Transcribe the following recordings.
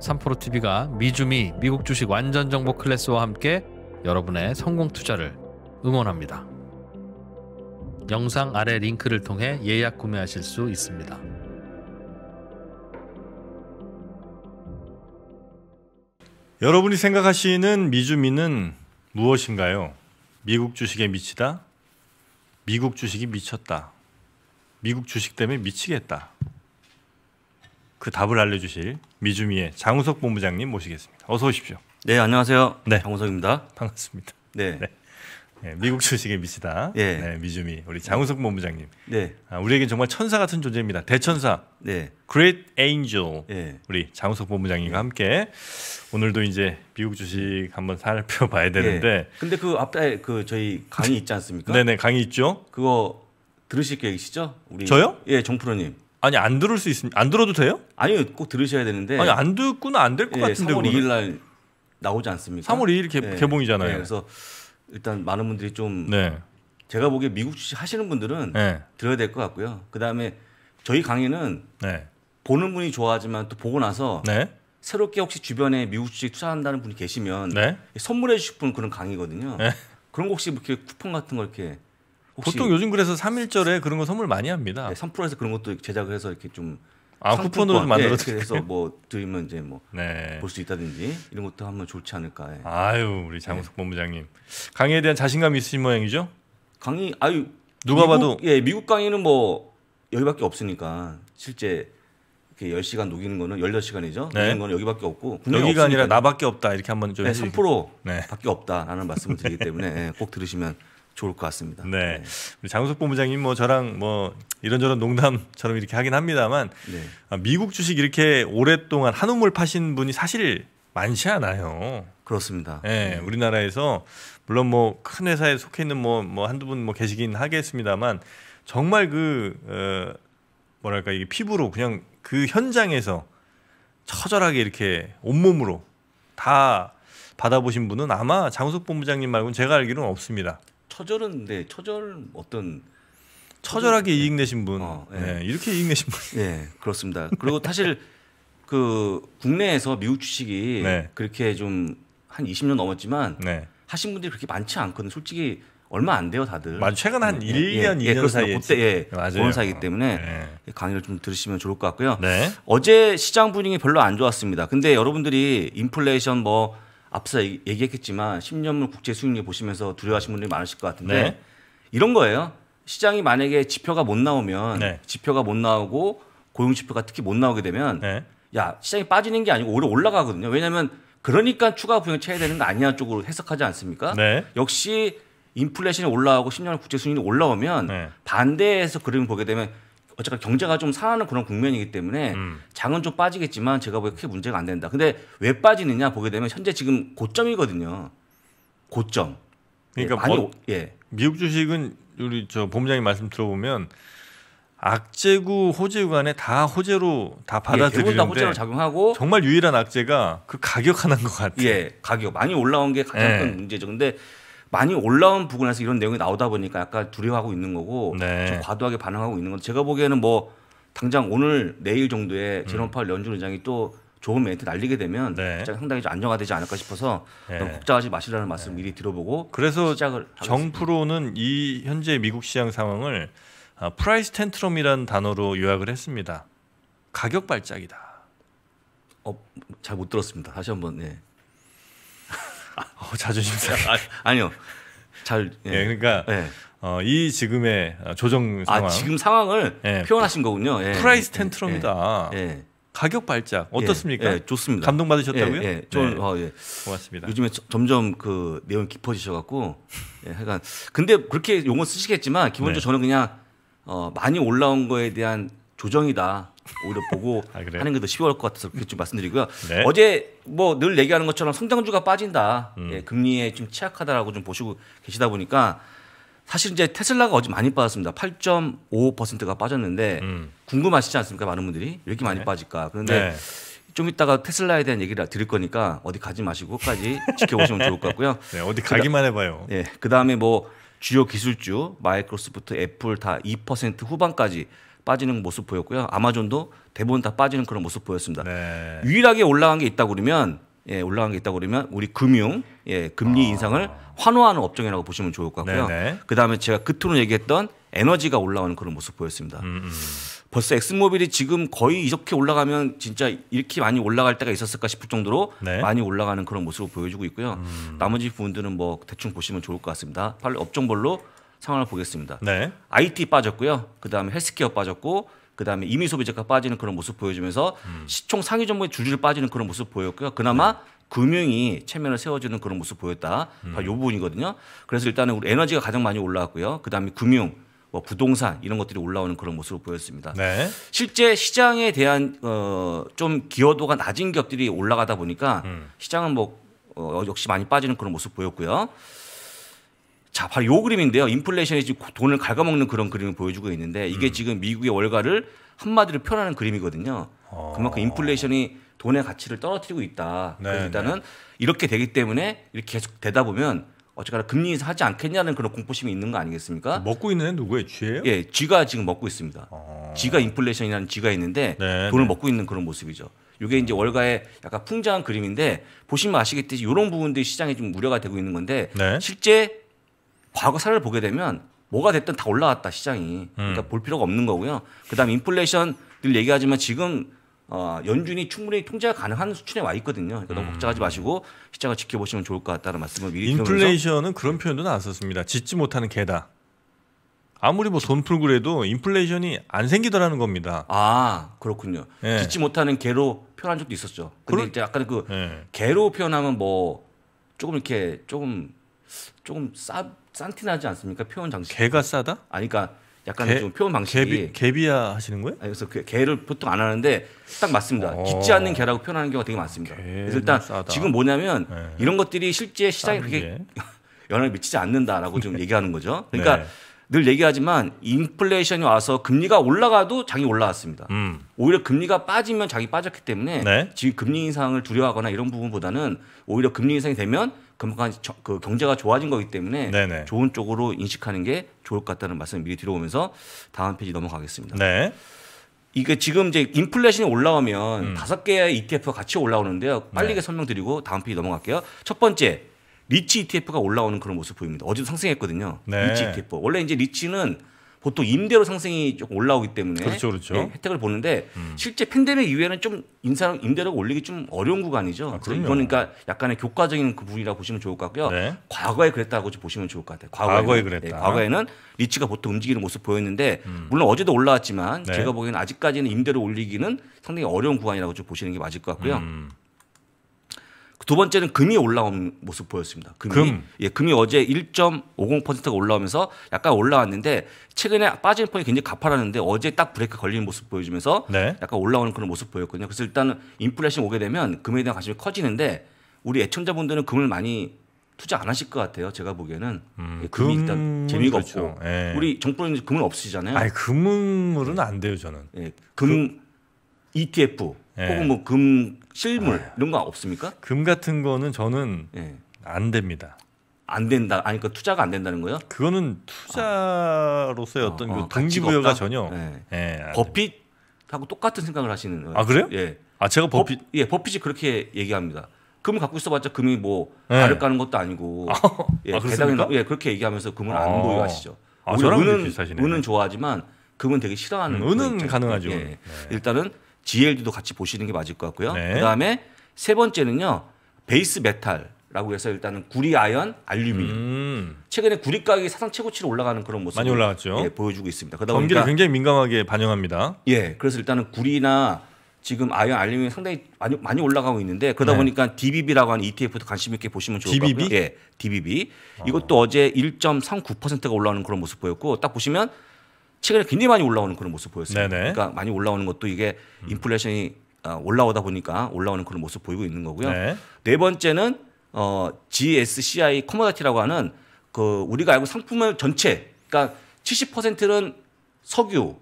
삼프로TV가 미주미 미국 주식 완전 정보 클래스와 함께 여러분의 성공 투자를 응원합니다. 영상 아래 링크를 통해 예약 구매하실 수 있습니다. 여러분이 생각하시는 미주미는 무엇인가요? 미국 주식에 미치다? 미국 주식이 미쳤다. 미국 주식 때문에 미치겠다. 그 답을 알려주실 미주미의 장우석 본부장님 모시겠습니다. 어서 오십시오. 네, 안녕하세요. 네, 장우석입니다. 반갑습니다. 네. 네. 네, 미국 주식에 미치다. 네. 네, 미주미 우리 장우석 본부장님. 네. 아, 우리에게 정말 천사 같은 존재입니다. 대천사. 네. Great Angel. 네. 우리 장우석 본부장님과 예. 함께 오늘도 이제 미국 주식 한번 살펴봐야 되는데. 예. 근데 그 앞에 그 저희 강의 있지 않습니까? 네네 강의 있죠. 그거 들으실 계획이시죠? 우리 저요? 예, 정프로님. 아니 안 들을 수 있습니다. 안 들어도 돼요? 아니요, 꼭 들으셔야 되는데. 아니 안 듣고는 안 될것 예, 같은데. 3월 2일 날 나오지 않습니까? 3월 2일 개, 예. 개봉이잖아요. 예, 그래서 일단 많은 분들이 좀 네. 제가 보기에 미국 주식 하시는 분들은 네. 들어야 될 것 같고요. 그다음에 저희 강의는 네. 보는 분이 좋아하지만 또 보고 나서 새롭게 혹시 주변에 미국 주식 투자한다는 분이 계시면 선물해 주실 분 그런 강의거든요. 그런 거 혹시 뭐 이렇게 쿠폰 같은 걸 이렇게 보통 요즘 그래서 3일절에 그런 거 선물 많이 합니다. 네, 삼프로에서 그런 것도 제작을 해서 이렇게 좀 아, 쿠폰으로 만들어 드려서 예, 뭐 드리면 이제 뭐 볼수 네. 있다든지 이런 것도 하면 좋지 않을까. 예. 아유, 우리 장우석 네. 본부장님. 강의에 대한 자신감 있으신 모양이죠? 강의 아유 누가 미국, 봐도 예, 미국 강의는 뭐 여기밖에 없으니까 실제 이렇게 10시간 녹이는 거는 18시간이죠. 네. 녹이는 거는 여기밖에 없고 여기가 아니라 나밖에 없다. 이렇게 한번 좀 네, 3% 밖에 없다라는 말씀을 드리기 때문에 예, 꼭 들으시면 좋을 것 같습니다. 네. 네. 장우석 본부장님 뭐 저랑 뭐 이런저런 농담처럼 이렇게 하긴 합니다만 네. 아, 미국 주식 이렇게 오랫동안 한 우물 파신 분이 사실 많지 않아요. 그렇습니다. 예, 네, 우리나라에서 물론 뭐 큰 회사에 속해 있는 뭐, 뭐 한두 분 뭐 계시긴 하겠습니다만 정말 그 어, 뭐랄까 이게 피부로 그냥 그 현장에서 처절하게 이렇게 온몸으로 다 받아보신 분은 아마 장우석 본부장님 말고는 제가 알기로는 없습니다. 처절은 네 처절 어떤 처절하게 네. 이익 내신 분, 어, 네. 네. 이렇게 이익 내신 분, 네 그렇습니다. 그리고 사실 그 국내에서 미국 주식이 네. 그렇게 좀 한 20년 넘었지만 네. 하신 분들이 그렇게 많지 않거든요. 솔직히 얼마 안 돼요, 다들. 맞 최근 한 네. 1년, 예, 2년 예, 예, 사이에 그때 예, 그런 사이기 때문에 네. 강의를 좀 들으시면 좋을 것 같고요. 네. 어제 시장 분위기 별로 안 좋았습니다. 근데 여러분들이 인플레이션 뭐 앞서 얘기했겠지만 10년물 국제 수익률 보시면서 두려워하시는 분들이 많으실 것 같은데 네. 이런 거예요. 시장이 만약에 지표가 못 나오면 네. 지표가 못 나오고 고용 지표가 특히 못 나오게 되면 네. 야 시장이 빠지는 게 아니고 오히려 올라가거든요. 왜냐하면 그러니까 추가 부양채야 되는 거 아니냐 쪽으로 해석하지 않습니까? 네. 역시 인플레이션이 올라오고 10년 국제 수익률이 올라오면 네. 반대해서 그림을 보게 되면 어쨌든 경제가 좀 살아나는 그런 국면이기 때문에 음. 장은 좀 빠지겠지만 제가 보기에 크게 문제가 안 된다. 근데 왜 빠지느냐 보게 되면 현재 지금 고점이거든요. 고점. 그러니까 예, 많이 뭐, 예. 미국 주식은 우리 저 본부장님 말씀 들어보면 악재구 호재구 간에 다 호재로 다 예, 받아들이는데 예, 호재로 작용하고 정말 유일한 악재가 그 가격 하나인 것 같아요. 예, 가격 많이 올라온 게 가장 예. 큰 문제죠. 근데 많이 올라온 부분에서 이런 내용이 나오다 보니까 약간 두려워하고 있는 거고 네. 좀 과도하게 반응하고 있는 건 제가 보기에는 뭐 당장 오늘 내일 정도에 음. 제롬 파월 연준 의장이 또 좋은 멘트 날리게 되면 네. 상당히 좀 안정화되지 않을까 싶어서 네. 너무 걱정하지 마시라는 말씀 네. 미리 들어보고 그래서 시작을 정프로는 이 현재 미국 시장 상황을 프라이스 아, 텐트럼이라는 단어로 요약을 했습니다. 가격 발작이다. 어, 잘 못 들었습니다. 다시 한번. 네. 어, 자존심 상해. 아, 니요 잘. 예, 예 그러니까 예. 어, 이 지금의 조정 아, 상황. 아, 지금 상황을 예. 표현하신 거군요. 예. 프라이스 텐트럼이다. 예. 예. 가격 발작 어떻습니까? 좋습니다. 감동 받으셨다고요? 예, 좀, 네. 어, 고맙습니다. 요즘에 저, 점점 그 내용 깊어지셔갖고, 예, 그러니 근데 그렇게 용어 쓰시겠지만 기본적으로 네. 저는 그냥 어, 많이 올라온 거에 대한 조정이다. 오히려 보고 아, 하는 게 더 쉬울 것 같아서 그렇게 좀 말씀드리고요. 네. 어제 뭐 늘 얘기하는 것처럼 성장주가 빠진다. 음. 예, 금리에 좀 취약하다라고 좀 보시고 계시다 보니까 사실 이제 테슬라가 어제 많이 빠졌습니다. 8.5%가 빠졌는데 음. 궁금하시지 않습니까? 많은 분들이 왜 이렇게 많이 네. 빠질까? 그런데 네. 좀 이따가 테슬라에 대한 얘기를 드릴 거니까 어디 가지 마시고 끝까지 지켜보시면 좋을 것 같고요. 네, 어디 가기만 해봐요. 네, 예, 그 다음에 뭐 주요 기술주 마이크로소프트, 애플 다 2% 후반까지 빠지는 모습 보였고요. 아마존도 대부분 다 빠지는 그런 모습 보였습니다. 네. 유일하게 올라간 게 있다 그러면 예, 올라간 게 있다 그러면 우리 금융 예, 금리 아. 인상을 환호하는 업종이라고 보시면 좋을 것 같고요. 네, 네. 그다음에 제가 그토록 얘기했던 에너지가 올라오는 그런 모습 보였습니다. 음, 음. 벌써 엑스모빌이 지금 거의 이렇게 올라가면 진짜 이렇게 많이 올라갈 때가 있었을까 싶을 정도로 네. 많이 올라가는 그런 모습을 보여주고 있고요. 음. 나머지 부분들은 뭐 대충 보시면 좋을 것 같습니다. 팔 업종별로 상황을 보겠습니다. 네. IT 빠졌고요. 그다음에 헬스케어 빠졌고 그다음에 이미 소비자가 빠지는 그런 모습 보여주면서 음. 시총 상위 정보에 줄줄 빠지는 그런 모습 보였고요. 그나마 네. 금융이 체면을 세워주는 그런 모습 보였다. 음. 바로 이 부분이거든요. 그래서 일단은 우리 에너지가 가장 많이 올라왔고요. 그다음에 금융, 뭐 부동산 이런 것들이 올라오는 그런 모습을 보였습니다. 네. 실제 시장에 대한 어좀 기여도가 낮은 기업들이 올라가다 보니까 음. 시장은 뭐 어, 역시 많이 빠지는 그런 모습 보였고요. 자, 바로 요 그림인데요. 인플레이션이 지금 돈을 갉아먹는 그런 그림을 보여주고 있는데 이게 음. 지금 미국의 월가를 한마디로 표현하는 그림이거든요. 어. 그만큼 인플레이션이 돈의 가치를 떨어뜨리고 있다. 네, 일단은 네. 이렇게 되기 때문에 이렇게 계속 되다 보면 어쨌거나 금리 인하지 않겠냐는 그런 공포심이 있는 거 아니겠습니까? 먹고 있는 애 누구예요? 쥐예요? 예, 쥐가 지금 먹고 있습니다. 어. 쥐가 인플레이션이라는 쥐가 있는데 네, 네. 돈을 먹고 있는 그런 모습이죠. 이게 이제 월가의 약간 풍자한 그림인데 보시면 아시겠듯이 이런 부분들이 시장에 좀 우려가 되고 있는 건데 네. 실제 과거사를 보게 되면 뭐가 됐든 다 올라갔다 시장이 그러니까 음. 볼 필요가 없는 거고요. 그다음 인플레이션 늘 얘기하지만 지금 어, 연준이 충분히 통제가 가능한 수준에 와 있거든요. 그러니까 너무 음. 걱정하지 마시고 시장을 지켜보시면 좋을 것 같다는 말씀을 미리 인플레이션은 그런 표현도 나왔었습니다. 짓지 못하는 개다. 아무리 뭐돈 풀고 그래도 인플레이션이 안 생기더라는 겁니다. 아 그렇군요. 예. 짓지 못하는 개로 표현한 적도 있었죠. 근데 그러... 이제 약간 그 예. 개로 표현하면 뭐 조금 이렇게 조금 조금 싸 싼티나지 않습니까? 표현 장식. 개가 싸다? 아니 그러니까 약간 개, 좀 표현 방식이 개비, 야 하시는 거예요? 아니, 그래서 그 개를 보통 안 하는데 딱 맞습니다. 어. 짖지 않는 개라고 표현하는 경우가 되게 많습니다. 그래서 일단 싸다. 지금 뭐냐면 네. 이런 것들이 실제 시장에 그렇게 영향을 미치지 않는다라고 지금 얘기하는 거죠. 그러니까 네. 늘 얘기하지만 인플레이션이 와서 금리가 올라가도 장이 올라왔습니다. 음. 오히려 금리가 빠지면 장이 빠졌기 때문에 네? 지금 금리 인상을 두려워하거나 이런 부분보다는 오히려 금리 인상이 되면 그만큼 그 경제가 좋아진 거기 때문에 네네. 좋은 쪽으로 인식하는 게 좋을 것 같다는 말씀이 미리 들어오면서 다음 페이지 넘어가겠습니다. 네. 이게 지금 이제 인플레이션이 올라오면 음. 다섯 음. 개의 ETF가 같이 올라오는데요. 빨리게 네. 설명드리고 다음 페이지 넘어갈게요. 첫 번째 리치 ETF가 올라오는 그런 모습 보입니다. 어제도 상승했거든요. 네. 리치 ETF. 원래 이제 리치는 보통 임대료 상승이 조금 올라오기 때문에 그렇죠, 그렇죠. 예, 혜택을 보는데 음. 실제 팬데믹 이후에는 좀 인사 임대료가 올리기 좀 어려운 구간이죠. 아, 그래서 이 그러니까 약간의 교과적인 부분이라고 보시면 좋을 것 같고요. 네. 과거에 그랬다고 보시면 좋을 것 같아요. 과거에는, 과거에 그랬다. 예, 과거에는 리츠가 보통 움직이는 모습 보였는데 음. 물론 어제도 올라왔지만 네. 제가 보기에는 아직까지는 임대료 올리기는 상당히 어려운 구간이라고 좀 보시는 게 맞을 것 같고요. 음. 두 번째는 금이 올라온 모습 보였습니다. 금이 금. 예, 금이 어제 1.50%가 올라오면서 약간 올라왔는데 최근에 빠지는 폰이 굉장히 가파랐는데 어제 딱 브레이크 걸리는 모습 보여주면서 네. 약간 올라오는 그런 모습 보였거든요. 그래서 일단은 인플레이션 오게 되면 금에 대한 관심이 커지는데 우리 애청자분들은 금을 많이 투자 안 하실 것 같아요. 제가 보기에는 음, 예, 금이 금... 일단 재미가 그렇죠. 없고 예. 우리 정부는 금은 없으시잖아요. 아니 금물은 안 돼요 저는. 예, 금 그... ETF 예. 혹은 뭐 금, 실물 아. 예. 이런 거 없습니까? 금 같은 거는 저는 예. 안 됩니다. 안 된다. 아니 그러니까 투자가 안 된다는 거요? 그거는 투자로서의 아. 어떤 어, 어, 그 동기부여가 전혀 예. 예, 버핏하고 똑같은 생각을 하시는 거예요. 아 그래요? 예. 아 제가 버핏 버예 버핏이 그렇게 얘기합니다. 금 갖고 있어봤자 금이 뭐 예. 를 까는 것도 아니고 아, 예, 아, 배당이예 그렇게 얘기하면서 금을 아. 안 보유하시죠. 아, 오히 은은 비슷하시네요. 은은 좋아하지만 금은 되게 싫어하는 음, 은은 가능하죠. 예. 네. 일단은 GLD도 같이 보시는 게 맞을 것 같고요. 네. 그다음에 세 번째는요. 베이스 메탈라고 해서 일단은 구리 아연 알루미늄. 음. 최근에 구리 가격이 사상 최고치로 올라가는 그런 모습 많이 올라갔죠. 예, 보여주고 있습니다. 그러다 보니까 굉장히 민감하게 반영합니다. 예. 그래서 일단은 구리나 지금 아연 알루미늄 상당히 많이, 많이 올라가고 있는데 그러다 네. 보니까 DBB라고 하는 ETF도 관심 있게 보시면 좋을 것 같고요. 예. DBB. 어. 이것도 어제 1.39%가 올라오는 그런 모습 보였고 딱 보시면 최근에 굉장히 많이 올라오는 그런 모습 보였어요. 네네. 그러니까 많이 올라오는 것도 이게 인플레이션이 아, 올라오다 보니까 올라오는 그런 모습 보이고 있는 거고요. 네, 네 번째는 어, GSCI 커머다티라고 하는 그 우리가 알고 상품의 전체 그러니까 70%는 석유,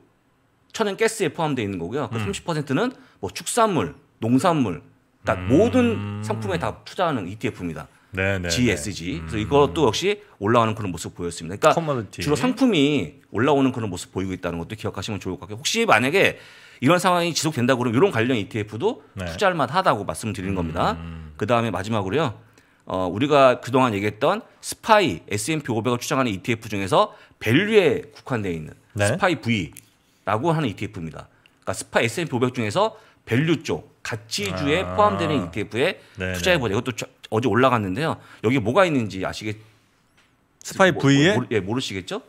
천연 가스에 포함되어 있는 거고요. 그 음. 30%는 뭐 축산물, 농산물 그러딱 그러니까 음. 모든 상품에 다 투자하는 ETF입니다. 네네, GSG. 음. 그래서 이것도 역시 올라가는 그런 모습 보였습니다. 그러니까 커머니티. 주로 상품이 올라오는 그런 모습 보이고 있다는 것도 기억하시면 좋을 것같아요 혹시 만약에 이런 상황이 지속된다 그러면 이런 관련 ETF도 네. 투자할 만하다고 말씀드리는 음. 겁니다. 그 다음에 마지막으로요. 어, 우리가 그동안 얘기했던 스파이 S&P 500을 추정하는 ETF 중에서 밸류에 국한되어 있는 네. 스파이 V라고 하는 ETF입니다. 그러니까 스파이 S&P 500 중에서 밸류 쪽 가치주에 아. 포함되는 ETF에 네, 투자해 보자. 이것도 어제 올라갔는데요. 여기 뭐가 있는지 아시겠? 스파이 모, V에 모르, 예, 모르시겠죠?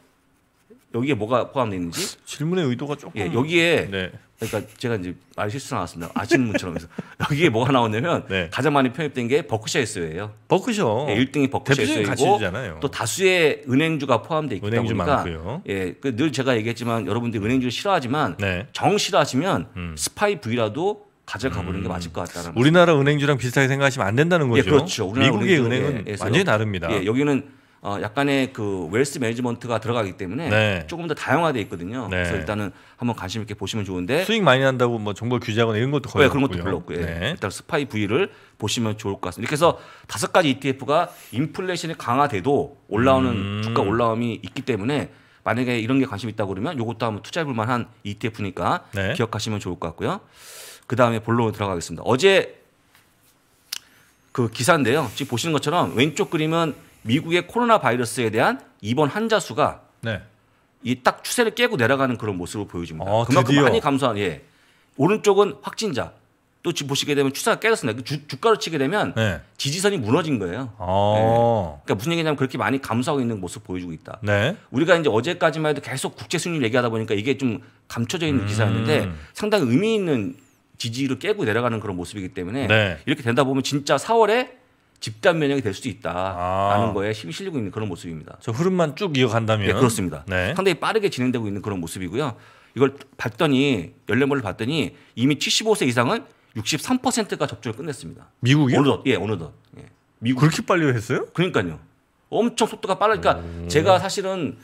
여기에 뭐가 포함되어 있는지 질문의 의도가 조금 예, 여기에 네. 그러니까 제가 이제 말 실수 나왔습니다. 아시는 분처럼 해서 여기에 뭐가 나오냐면 네. 가장 많이 편입된 게 버크셔 스웨예요. 버크셔. 예, 1등이 버크셔 스웨이고 또 다수의 은행주가 포함되어 있기 은행주 보니까 요 예, 그 늘 제가 얘기했지만 여러분들이 은행주를 싫어하지만 네. 정 싫어하시면 음. 스파이 V라도 가져가 버리는 음. 게 맞을 것 같다는. 우리나라 은행주랑 비슷하게 생각하시면 안 된다는 예, 거죠. 예, 그렇죠. 미국의 은행은 예, 완전히 다릅니다. 예, 여기는 어, 약간의 그 웰스 매니지먼트가 들어가기 때문에 네. 조금 더 다양화돼 있거든요. 네. 그래서 일단은 한번 관심 있게 보시면 좋은데 수익 많이 난다고 뭐 정보 규제하거나 이런 것도 거의 예, 네, 그런 것도 별로 없고요. 예. 네. 일단 스파이 V를 보시면 좋을 것 같습니다. 이렇게 해서 다섯 가지 ETF가 인플레이션이 강화돼도 올라오는 음. 주가 올라옴이 있기 때문에 만약에 이런 게 관심 있다 그러면 이것도 한번 투자해 볼 만한 ETF니까 네. 기억하시면 좋을 것 같고요. 그 다음에 본론으로 들어가겠습니다. 어제 그 기사인데요. 지금 보시는 것처럼 왼쪽 그림은 미국의 코로나 바이러스에 대한 입원 환자 수가 네. 이딱 추세를 깨고 내려가는 그런 모습을 보여줍니다. 아, 그만큼 드디어. 많이 감소한 예. 오른쪽은 확진자. 또 지금 보시게 되면 추세가 깨졌습니다. 그 주, 주가로 치게 되면 네. 지지선이 무너진 거예요. 아. 네. 그러니까 무슨 얘기냐면 그렇게 많이 감소하고 있는 모습 보여주고 있다. 네. 우리가 이제 어제까지만 해도 계속 국제 수익률 얘기하다 보니까 이게 좀 감춰져 있는 음. 기사였는데 상당히 의미 있는 지지율을 깨고 내려가는 그런 모습이기 때문에 네. 이렇게 된다 보면 진짜 4월에 집단 면역이 될 수도 있다라는 아. 거에 힘이 실리고 있는 그런 모습입니다. 저 흐름만 쭉 이어간다면 네, 그렇습니다. 네. 상당히 빠르게 진행되고 있는 그런 모습이고요. 이걸 봤더니 연령별로 봤더니 이미 75세 이상은 63%가 접종을 끝냈습니다. 미국이요? 어느덧 예 어느덧 예. 미국 그렇게 빨리 했어요? 그러니까요. 엄청 속도가 빠르니까 그러니까 음. 제가 사실은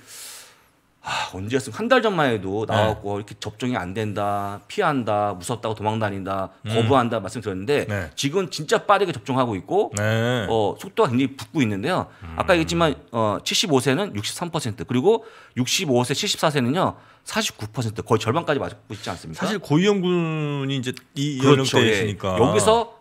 아, 언제였으면 한 달 전만 해도 나왔고 네. 이렇게 접종이 안 된다, 피한다, 무섭다고 도망다닌다, 음. 거부한다 말씀드렸는데 네. 지금 진짜 빠르게 접종하고 있고 네. 어, 속도가 굉장히 붙고 있는데요. 음. 아까 얘기했지만 어, 75세는 63% 그리고 65세, 74세는요 49% 거의 절반까지 맞고 있지 않습니까? 사실 고위험군이 이제 이 그렇죠. 연령니까 예. 여기서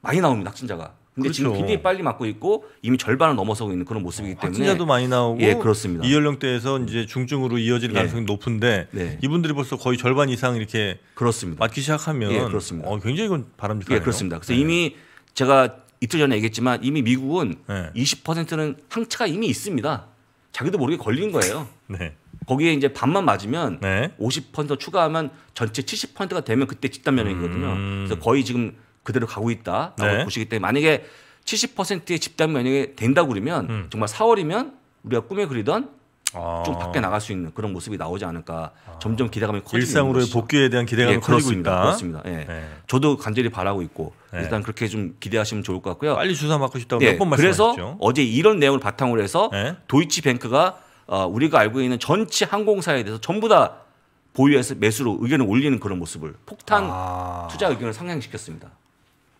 많이 나옵니다 확진자가. 근데 그렇죠. 지금 굉장히 빨리 맞고 있고 이미 절반을 넘어서고 있는 그런 모습이기 어, 때문에 확자도 많이 나오고 예, 그렇습니다. 이 연령대에서 이제 중증으로 이어질 예. 가능성이 높은데 네. 이분들이 벌써 거의 절반 이상 이렇게 그렇습니다. 맞기 시작하면 예, 그렇습니다. 어, 굉장히 이건 바람직하네요. 예, 그렇습니다. 그래서 네. 이미 제가 이틀 전에 얘기했지만 이미 미국은 네. 20%는 항체가 이미 있습니다. 자기도 모르게 걸린 거예요. 네. 거기에 이제 반만 맞으면 네. 50% 추가하면 전체 70%가 되면 그때 집단 면역이거든요. 음. 그래서 거의 지금 그대로 가고 있다라고 네. 보시기 때문에 만약에 70%의 집단 면역이 된다고 그러면 음. 정말 4월이면 우리가 꿈에 그리던 아. 좀 밖에 나갈 수 있는 그런 모습이 나오지 않을까 아. 점점 기대감이 커지고 일상으로의 복귀에 대한 기대감이 예, 커지고 있다. 그렇습니다. 예. 네. 저도 간절히 바라고 있고 네. 일단 그렇게 좀 기대하시면 좋을 것 같고요. 빨리 주사 맞고 싶다고 예. 몇번 말씀하셨죠. 그래서 어제 이런 내용을 바탕으로 해서 네. 도이치뱅크가 어, 우리가 알고 있는 전체 항공사에 대해서 전부 다 보유해서 매수로 의견을 올리는 그런 모습을 폭탄 아. 투자 의견을 상향시켰습니다.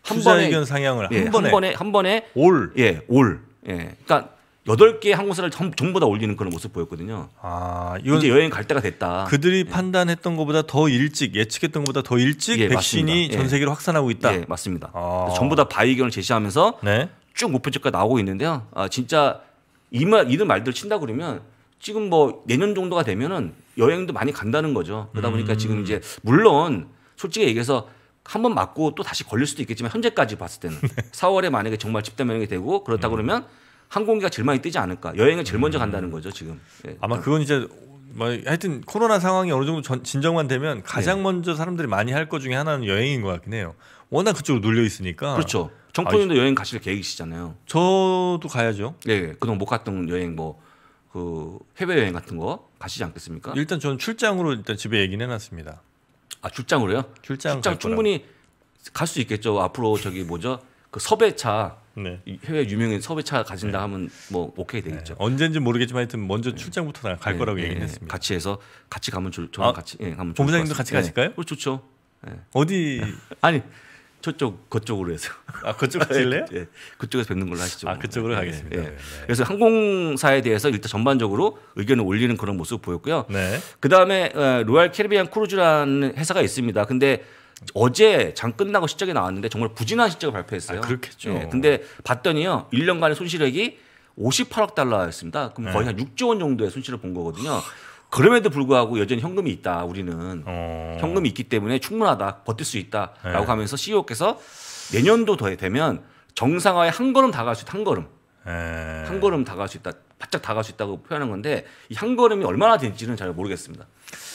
한 번에 의견 상향을 예, 한, 번에, 한 번에 한 번에 올 예, 올. 예. 그러니까 여덟 개 항공사를 전부 다 올리는 그런 모습 보였거든요. 아, 이제 여행 갈 때가 됐다. 그들이 예. 판단했던 것보다 더 일찍 예측했던 것보다 더 일찍 예, 백신이 맞전 예. 세계로 확산하고 있다. 예, 맞습니다. 아. 전부 다 바이 의견을 제시하면서 네. 쭉 목표치가 나오고 있는데요. 아, 진짜 이 말 이런 말들 친다 그러면 지금 뭐 내년 정도가 되면은 여행도 많이 간다는 거죠. 그러다 보니까 음. 지금 이제 물론 솔직히 얘기해서 한번 맞고 또 다시 걸릴 수도 있겠지만 현재까지 봤을 때는 4월에 만약에 정말 집단 면역이 되고 그렇다 음. 그러면 항공기가 제일 많이 뜨지 않을까. 여행을 제일 먼저 음. 간다는 거죠 지금. 예. 아마 그러니까. 그건 이제 뭐 하여튼 코로나 상황이 어느 정도 진정만 되면 가장 네. 먼저 사람들이 많이 할 것 중에 하나는 여행인 것 같긴 해요. 워낙 그쪽으로 눌려 있으니까. 그렇죠. 정권님도 아, 여행 가실 계획이시잖아요. 저도 가야죠. 예, 예, 그동안 못 갔던 여행 뭐. 그 해외 여행 같은 거 가시지 않겠습니까? 일단 저는 출장으로 일단 집에 얘기는 해놨습니다. 아 출장으로요? 출장, 출장 충분히 갈 수 있겠죠. 앞으로 저기 뭐죠? 그 섭외차 네. 해외 유명인 섭외차 가진다 네. 하면 뭐 오케이 네. 되겠죠. 네. 언인지 모르겠지만 하여튼 먼저 네. 출장부터 갈 네, 거라고 얘기 했습니다. 같이 해서 같이 가면 좋, 저랑 아, 같이 예, 가면 본부장님도 같이 가실까요? 예. 그렇죠. 좋죠. 예. 어디 아니 저쪽 그쪽으로 해서 아 그쪽 예, 가실래요? 예, 그쪽에서 뵙는 걸로 하시죠. 아 그쪽으로 예, 가겠습니다. 예, 예. 그래서 항공사에 대해서 일단 전반적으로 의견을 올리는 그런 모습 보였고요. 네. 그 다음에 어, 로얄 캐리비안 크루즈라는 회사가 있습니다. 근데 어제 장 끝나고 실적이 나왔는데 정말 부진한 실적을 발표했어요. 아, 그렇겠죠. 예, 근데 봤더니요, 1년간의 손실액이 58억 달러였습니다. 그럼 거의 네. 한 6조 원 정도의 손실을 본 거거든요. 그럼에도 불구하고 여전히 현금이 있다. 우리는 어... 현금이 있기 때문에 충분하다. 버틸 수 있다라고 네. 하면서 CEO께서 내년도 더 되면 정상화에 한 걸음 다가갈 수 있다. 한 걸음. 네. 한 걸음 다가갈 수 있다. 바짝 다가갈 수 있다고 표현한 건데 이 한 걸음이 얼마나 될지는 잘 모르겠습니다.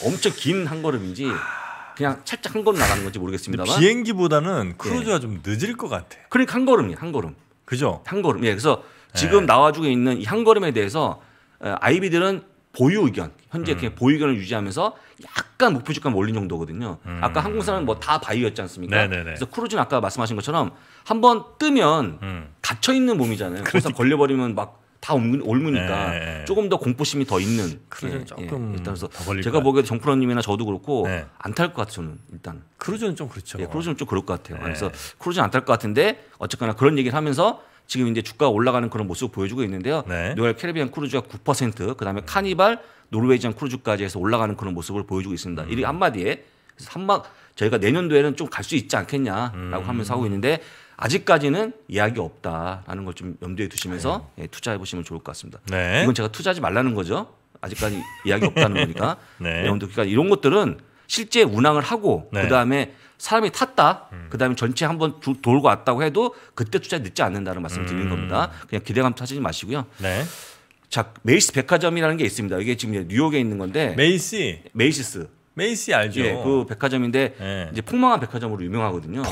엄청 긴 한 걸음인지 아. 그냥 살짝 한 걸음 나가는 건지 모르겠습니다만 비행기보다는 크루즈가 네. 좀 늦을 것 같아. 그러니까 한 걸음이 한 걸음. 그죠? 한 걸음. 예. 그래서 네. 지금 나와 주고 있는 이 한 걸음에 대해서 아이비들은 보유 의견 현재 음. 그냥 보유 의견을 유지하면서 약간 목표주가 몰린 정도거든요. 음. 아까 항공사는 뭐 다 바이였지 않습니까? 네네네. 그래서 크루즈는 아까 말씀하신 것처럼 한번 뜨면 음. 갇혀 있는 몸이잖아요. 그러니까. 그래서 걸려버리면 막 다 옮으니까 네, 네, 네. 조금 더 공포심이 더 있는. 크루즈는 예, 조금 예. 일단 그래서 제가 보기에도 정프로님이나 저도 그렇고 네. 안탈 것 같아요. 저는 일단 크루즈는 좀 그렇죠. 예, 크루즈는 좀 그럴 것 같아요. 네. 그래서 크루즈는 안 탈 것 같은데 어쨌거나 그런 얘기를 하면서 지금 이제 주가가 올라가는 그런 모습을 보여주고 있는데요. 네. 노엘 캐리비안 크루즈가 9%, 그다음에 카니발, 노르웨이전 크루즈까지 해서 올라가는 그런 모습을 보여주고 있습니다. 음. 이 한마디에 3만 저희가 내년도에는 좀 갈 수 있지 않겠냐라고 음. 하면서 하고 있는데 아직까지는 이야기 없다라는 걸 좀 염두에 두시면서 네. 예, 투자해 보시면 좋을 것 같습니다. 네. 이건 제가 투자하지 말라는 거죠. 아직까지 이야기 없다는 거니까. 네. 여러분들 그러니까 이런 것들은 실제 운항을 하고 네. 그다음에 사람이 탔다. 음. 그다음에 전체 한 번 돌고 왔다고 해도 그때 투자 늦지 않는다는 말씀을 드리는 음. 겁니다. 그냥 기대감 타지지 마시고요. 네. 자, 메이스 백화점이라는 게 있습니다. 이게 지금 뉴욕에 있는 건데 메이시 메이시스 메이시 알죠? 예, 그 백화점인데 네. 이제 폭망한 백화점으로 유명하거든요.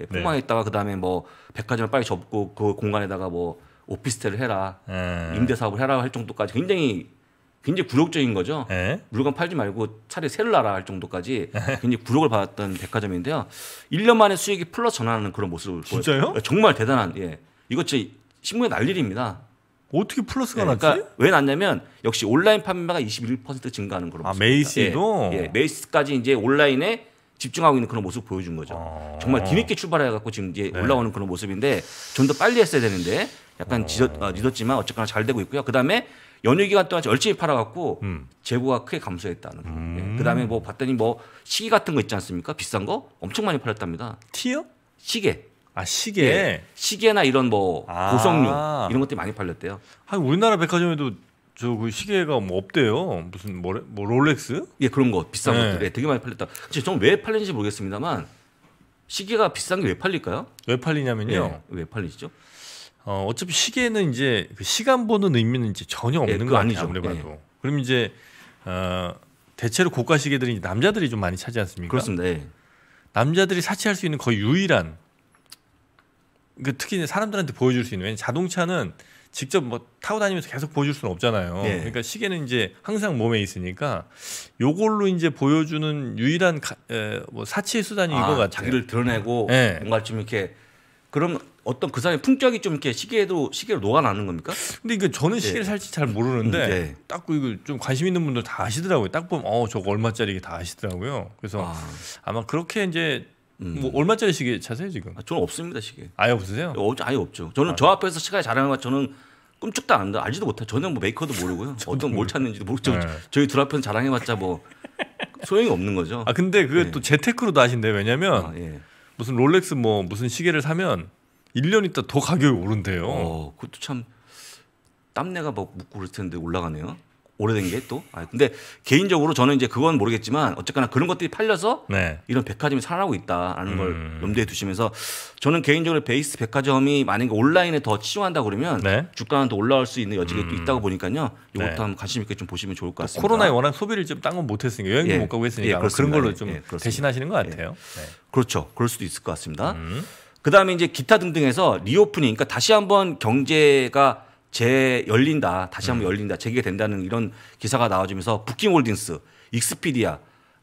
예, 폭망했다가 네. 그다음에 뭐 백화점을 빨리 접고 그 공간에다가 뭐 오피스텔을 해라, 네. 임대 사업을 해라 할 정도까지 굉장히 굉장히 굴욕적인 거죠. 에? 예. 물건 팔지 말고 차라리 세를 나라 할 정도까지 굉장히 굴욕을 받았던 백화점인데요. 1년 만에 수익이 플러스 전환하는 그런 모습을 보여요. 예, 정말 대단한 예. 이거 제 신문에 날 일입니다. 어떻게 플러스가 예, 났지? 그러니까 왜 났냐면 역시 온라인 판매가 21% 증가하는 그런 모습. 아 메이시도 예, 예, 메이시까지 이제 온라인에 집중하고 있는 그런 모습 을 보여준 거죠. 아~ 정말 뒤늦게 출발해갖고 지금 이제 네. 올라오는 그런 모습인데 좀 더 빨리 했어야 되는데 약간 어. 어... 늦었지만 어쨌거나 잘 되고 있고요. 그 다음에 연휴 기간 동안 열심히 팔아갖고 음. 재고가 크게 감소했다는. 예. 음. 예. 그다음에 뭐 봤더니 뭐시계 같은 거 있지 않습니까? 비싼 거 엄청 많이 팔렸답니다. 티어? 시계. 아 시계. 예. 시계나 이런 뭐 아. 고성류 이런 것들이 많이 팔렸대요. 아 우리나라 백화점에도 저 그 시계가 뭐 없대요. 무슨 뭐, 래뭐 롤렉스? 예 그런 거 비싼 네. 것들에 예, 되게 많이 팔렸다. 저왜 팔리는지 모르겠습니다만 시계가 비싼 게 왜 팔릴까요? 왜 팔리냐면요. 예. 왜 팔리죠? 어, 어차피 시계는 이제 그 시간 보는 의미는 이제 전혀 예, 없는 예, 거 아니죠. 그렇죠. 아무래도. 예. 그럼 이제 어, 대체로 고가 시계들이 남자들이 좀 많이 차지 않습니까? 그렇습니다. 예. 남자들이 사치할 수 있는 거의 유일한 그 특히 사람들한테 보여줄 수 있는 왜 자동차는 직접 뭐 타고 다니면서 계속 보여줄 수는 없잖아요. 예. 그러니까 시계는 이제 항상 몸에 있으니까 요걸로 이제 보여주는 유일한 가, 에, 뭐 사치의 수단이 아, 이거 같아요. 자기를 드러내고 예. 뭔가 좀 이렇게 그럼 어떤 그 사람의 품격이 좀 이렇게 시계도 에 시계로 녹아나는 겁니까? 근데 이거 저는 네. 시계를 예. 살지 잘 모르는데 음, 네. 딱 그 이거 좀 관심 있는 분들 다 아시더라고요. 딱 보면 어 저거 얼마짜리 이게 다 아시더라고요. 그래서 아. 마 그렇게 이제 음. 뭐 얼마짜리 시계 차세요 지금? 아, 저는 없습니다 시계. 아예 없으세요? 어, 아예 없죠. 저는 아, 저 앞에서 시계 자랑하는 거 저는 꿈쩍도 안 다. 알지도 못해. 저는 뭐 메이커도 모르고요. 어떤 모르... 뭘 찾는지도 모르죠. 네. 저희 둘 앞에서 자랑해봤자 뭐 소용이 없는 거죠. 아 근데 그게 네. 또 재테크로도 하신대요. 왜냐면 아, 예. 무슨 롤렉스 뭐 무슨 시계를 사면 1년 있다 더 가격이 오른대요. 어, 그것도 참 땀내가 막 묻고 그럴 텐데 올라가네요. 오래된 게 또. 아, 근데 개인적으로 저는 이제 그건 모르겠지만 어쨌거나 그런 것들이 팔려서 네. 이런 백화점이 살아나고 있다라는 걸 음. 염두에 두시면서 저는 개인적으로 베이스 백화점이 만약에 온라인에 더치중한다 그러면 네. 주가는 더 올라올 수 있는 여지가 음. 또 있다고 보니까요. 이것도 네. 한번 관심 있게 좀 보시면 좋을 것 같습니다. 코로나에 워낙 소비를 좀딴건 못했으니까 여행도 예. 못 가고 했으니까 예, 그런 걸로 예, 좀 예, 대신하시는 것 같아요. 예. 네. 그렇죠. 그럴 수도 있을 것 같습니다. 음. 그다음에 이제 기타 등등에서 리오프닝 그러니까 다시 한번 경제가 재열린다. 다시 한번 음. 열린다. 재개된다는 이런 기사가 나와주면서 부킹홀딩스, 익스피디아